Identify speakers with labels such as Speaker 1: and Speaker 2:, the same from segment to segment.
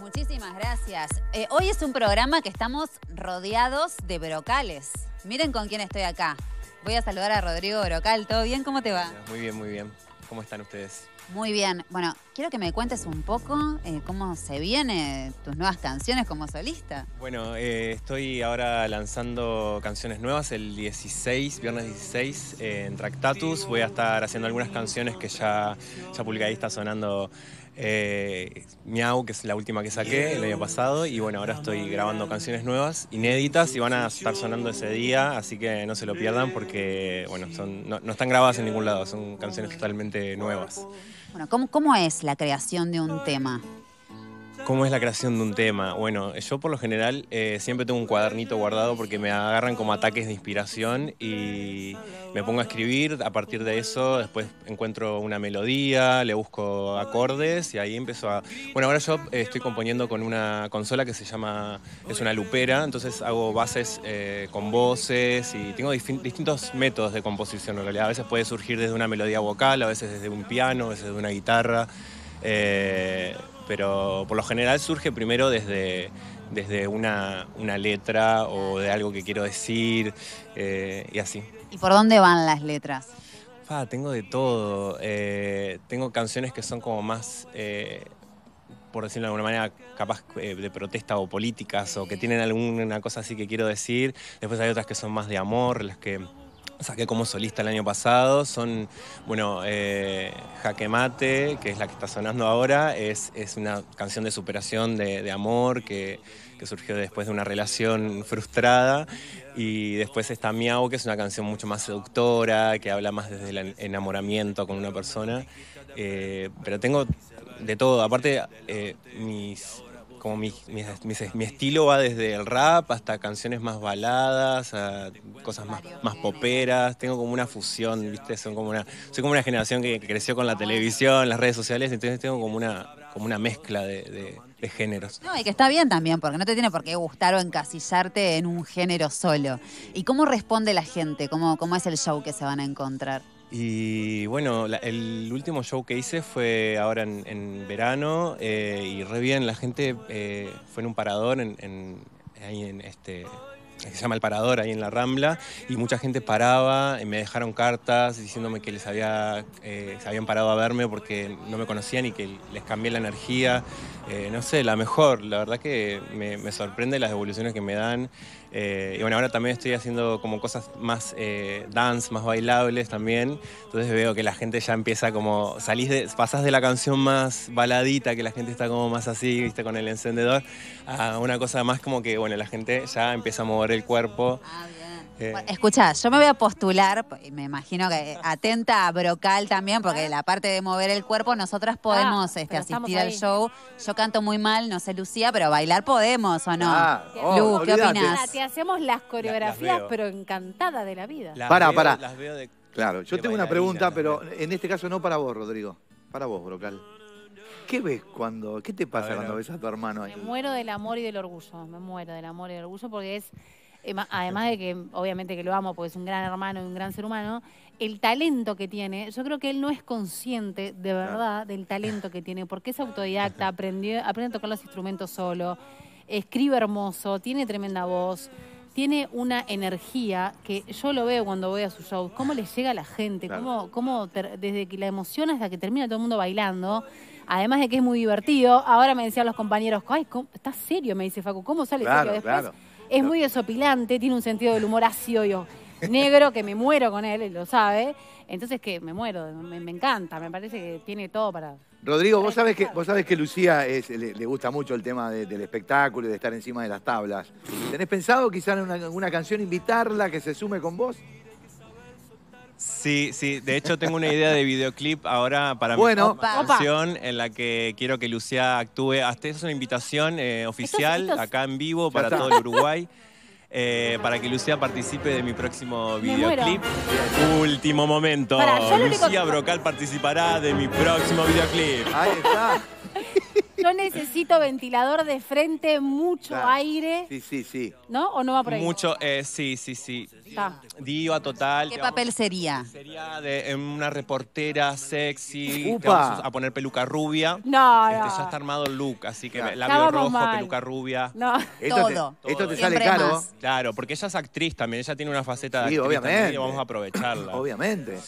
Speaker 1: Muchísimas gracias. Eh, hoy es un programa que estamos rodeados de brocales. Miren con quién estoy acá. Voy a saludar a Rodrigo Brocal. ¿Todo bien? ¿Cómo te va?
Speaker 2: Muy bien, muy bien. ¿Cómo están ustedes?
Speaker 1: Muy bien. Bueno, quiero que me cuentes un poco eh, cómo se vienen tus nuevas canciones como solista.
Speaker 2: Bueno, eh, estoy ahora lanzando canciones nuevas el 16, viernes 16, en Tractatus. Voy a estar haciendo algunas canciones que ya, ya publicadí está sonando eh, Miau, que es la última que saqué el año pasado. Y bueno, ahora estoy grabando canciones nuevas, inéditas, y van a estar sonando ese día. Así que no se lo pierdan porque, bueno, son, no, están grabadas en ningún lado, son canciones totalmente nuevas.
Speaker 1: Bueno, cómo es la creación de un tema?
Speaker 2: ¿Cómo es la creación de un tema? Bueno, yo por lo general eh, siempre tengo un cuadernito guardado porque me agarran como ataques de inspiración y me pongo a escribir. A partir de eso, después encuentro una melodía, le busco acordes y ahí empiezo a. Bueno, ahora yo eh, estoy componiendo con una consola que se llama. Es una lupera, entonces hago bases eh, con voces y tengo distintos métodos de composición en realidad. A veces puede surgir desde una melodía vocal, a veces desde un piano, a veces desde una guitarra pero por lo general surge primero desde, desde una, letra o de algo que quiero decir eh, y así.
Speaker 1: ¿Y por dónde van las letras?
Speaker 2: tengo de todo. Eh, tengo canciones que son como más, eh, por decirlo de alguna manera, capaz de protesta o políticas o que tienen alguna cosa así que quiero decir. Después hay otras que son más de amor, las que saqué como solista el año pasado. Son, bueno, eh, Jaque Mate, que es la que está sonando ahora, es, es una canción de superación, de, amor, que, que, surgió después de una relación frustrada. Y después está Miau, que es una canción mucho más seductora, que habla más desde el enamoramiento con una persona. Eh, pero tengo de todo. Aparte, eh, mis, como mi, estilo va desde el rap hasta canciones más baladas, a cosas más, poperas. Tengo como una fusión, ¿viste? Son como una, soy como una generación que creció con la televisión, las redes sociales, entonces tengo como una, como una mezcla de, géneros.
Speaker 1: No, y que está bien también, porque no te tiene por qué gustar o encasillarte en un género solo. ¿Y cómo responde la gente? ¿Cómo, cómo es el show que se van a encontrar?
Speaker 2: Y bueno, el último show que hice fue ahora en, verano eh, y re bien, la gente eh, fue en un parador en, este se llama El Parador, ahí en la Rambla, y mucha gente paraba, y me dejaron cartas diciéndome que les había, eh, se habían parado a verme porque no me conocían y que les cambié la energía. Eh, no sé, la mejor. La verdad que me, sorprende las evoluciones que me dan. Eh, y bueno, ahora también estoy haciendo como cosas más eh, dance, más bailables también. Entonces veo que la gente ya empieza como, salís de, pasás de la canción más baladita, que la gente está como más así, viste, con el encendedor, a una cosa más como que, bueno, la gente ya empieza a mover el cuerpo. Ah, eh,
Speaker 1: Escucha, yo me voy a postular, me imagino que atenta a Brocal también, porque ah. la parte de mover el cuerpo, nosotras ah, podemos este, asistir al show. Yo canto muy mal, no sé Lucía, pero bailar podemos o no. Ah, oh, Lu, ¿qué opinas?
Speaker 3: Te hacemos las coreografías, pero encantada de la vida. para, para.
Speaker 2: claro, yo tengo una pregunta, pero en este caso no para vos, Rodrigo, para vos, Brocal. ¿Qué ves cuando, qué te pasa cuando ves a tu hermano ahí? Me
Speaker 3: muero del amor y del orgullo, me muero del amor y del orgullo porque es eh, además de que obviamente que lo amo porque es un gran hermano y un gran ser humano, el talento que tiene, yo creo que él no es consciente de verdad del talento que tiene, porque es autodidacta, aprendió, aprende a tocar los instrumentos solo, escribe hermoso, tiene tremenda voz tiene una energía que yo lo veo cuando voy a sus shows, cómo le llega a la gente, cómo, cómo desde que la emoción hasta que termina todo el mundo bailando, además de que es muy divertido, ahora me decían los compañeros, ay, estás serio, me dice Facu, ¿cómo sale serio? Después, es muy desopilante, tiene un sentido del humor ácido negro, que me muero con él, él lo sabe. Entonces, que me muero, me, encanta, me parece que tiene todo para...
Speaker 2: Rodrigo, vos sabés que, vos sabes que Lucía es, le, gusta mucho el tema del espectáculo y de estar encima de las tablas. ¿Tenés pensado quizás una, una canción invitarla que se sume con vos? Sí, sí. De hecho, tengo una idea de videoclip ahora para mi canción en la que quiero que Lucía actúe. Hasta es una invitación eh, oficial acá en vivo para todo el Uruguay. Eh, para que Lucía participe de mi próximo videoclip. Último momento. Lucía Brocal participará de mi próximo videoclip. Ahí
Speaker 3: está. Yo necesito ventilador de frente, mucho aire.
Speaker 2: Sí, sí, sí.
Speaker 3: ¿No? ¿O no va a ahí?
Speaker 2: Mucho, eh, sí, sí, sí. Diva total. ¿Qué papel sería? Sería de una reportera sexy. a poner peluca rubia. No, este, no. ya está armado el look, así que labio rojo, peluca rubia.
Speaker 3: No. Todo. esto te sale caro.
Speaker 2: Claro, porque ella es actriz también, ella tiene una faceta de Sí, obviamente. vamos a aprovecharla. Obviamente.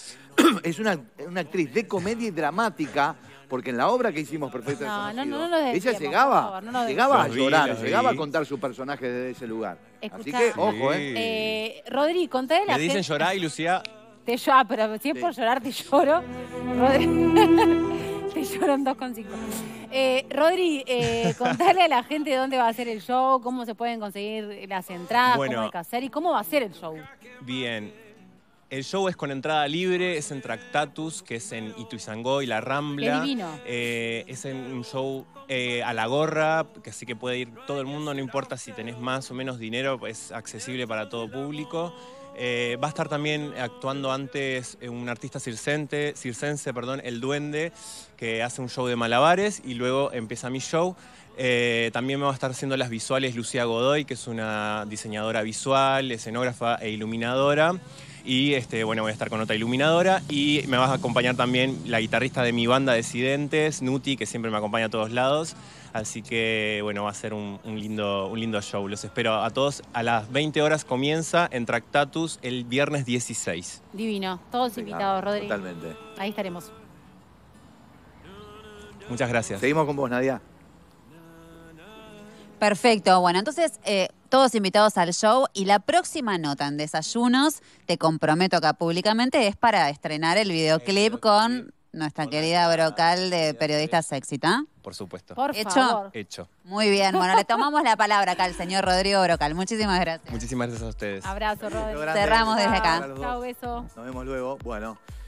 Speaker 2: es una, una actriz de comedia y dramática porque en la obra que hicimos Perfecto no, no, no, no ella llegaba, llegaba a llorar, llegaba a contar su personaje desde ese lugar.
Speaker 3: Así que, ojo, ¿eh? eh Rodri, Rodri, contale la Le dicen
Speaker 2: llorar y Lucía...
Speaker 3: Te ah pero si es por llorar, te lloro. Rodri... te lloran dos con Eh, Rodri, eh, contale a la gente dónde va a ser el show, cómo se pueden conseguir las entradas, qué cómo hay que hacer y cómo va a ser el show.
Speaker 2: Bien, el show es con entrada libre, es en Tractatus, que es en Ituizangó y La Rambla. Eh, es en un show eh, a la gorra, que así que puede ir todo el mundo, no importa si tenés más o menos dinero, es accesible para todo público. Eh, va a estar también actuando antes un artista circense, perdón, El Duende, que hace un show de malabares y luego empieza mi show. Eh, también me va a estar haciendo las visuales Lucía Godoy, que es una diseñadora visual, escenógrafa e iluminadora. Y este, bueno, voy a estar con otra iluminadora y me vas a acompañar también la guitarrista de mi banda Decidentes, Nuti, que siempre me acompaña a todos lados. Así que bueno, va a ser un, lindo, un lindo show. Los espero a todos. A las 20 horas comienza en Tractatus el viernes 16.
Speaker 3: Divino. Todos invitados, Totalmente. Ahí estaremos.
Speaker 2: Muchas gracias. Seguimos con vos, Nadia.
Speaker 1: Perfecto, bueno, entonces eh, todos invitados al show y la próxima nota en Desayunos, te comprometo acá públicamente, es para estrenar el videoclip con nuestra querida brocal de periodistas éxita. Por
Speaker 2: supuesto. Por Favor. Hecho.
Speaker 1: Muy bien. Bueno, le tomamos la palabra acá al señor Rodrigo Brocal. Muchísimas
Speaker 3: gracias.
Speaker 2: Muchísimas gracias a ustedes. Abrazo, Rodrigo. Cerramos desde acá. Chao, beso. Nos vemos luego. Bueno.